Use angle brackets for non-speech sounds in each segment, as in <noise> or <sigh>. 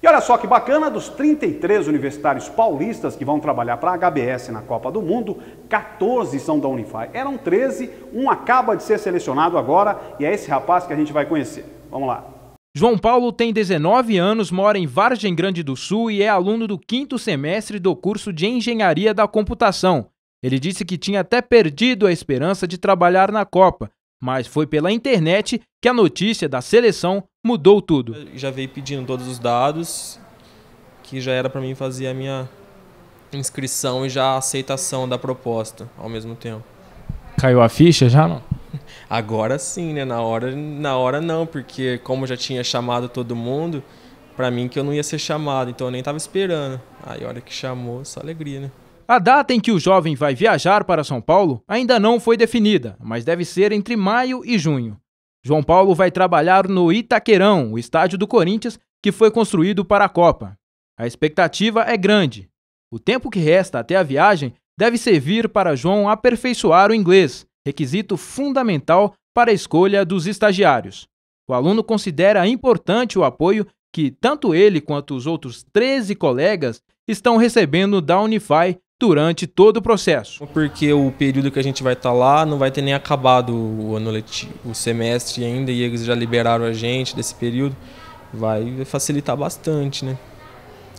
E olha só que bacana, dos 33 universitários paulistas que vão trabalhar para a HBS na Copa do Mundo, 14 são da Unify. Eram 13, um acaba de ser selecionado agora e é esse rapaz que a gente vai conhecer. Vamos lá. João Paulo tem 19 anos, mora em Vargem Grande do Sul e é aluno do quinto semestre do curso de Engenharia da Computação. Ele disse que tinha até perdido a esperança de trabalhar na Copa, mas foi pela internet que a notícia da seleção mudou tudo. Eu já veio pedindo todos os dados, que já era para mim fazer a minha inscrição e já a aceitação da proposta ao mesmo tempo. Caiu a ficha já não? <laughs> Agora sim, né? Na hora, na hora não, porque como já tinha chamado todo mundo, para mim que eu não ia ser chamado, então eu nem tava esperando. Aí a hora que chamou, só alegria, né? A data em que o jovem vai viajar para São Paulo ainda não foi definida, mas deve ser entre maio e junho. João Paulo vai trabalhar no Itaquerão, o estádio do Corinthians, que foi construído para a Copa. A expectativa é grande. O tempo que resta até a viagem deve servir para João aperfeiçoar o inglês, requisito fundamental para a escolha dos estagiários. O aluno considera importante o apoio que tanto ele quanto os outros 13 colegas estão recebendo da Unify durante todo o processo. Porque o período que a gente vai estar tá lá não vai ter nem acabado o ano letivo, o semestre ainda, e eles já liberaram a gente desse período. Vai facilitar bastante, né?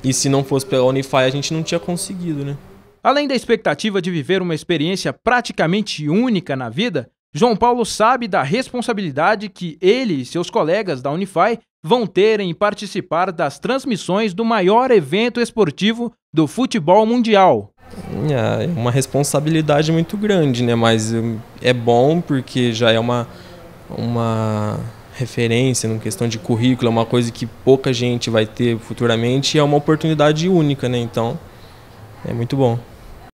E se não fosse pela Unify, a gente não tinha conseguido, né? Além da expectativa de viver uma experiência praticamente única na vida, João Paulo sabe da responsabilidade que ele e seus colegas da Unify vão ter em participar das transmissões do maior evento esportivo do futebol mundial, é, é uma responsabilidade muito grande, né? Mas hum, é bom porque já é uma, uma referência, numa questão de currículo, é uma coisa que pouca gente vai ter futuramente e é uma oportunidade única, né? Então, é muito bom.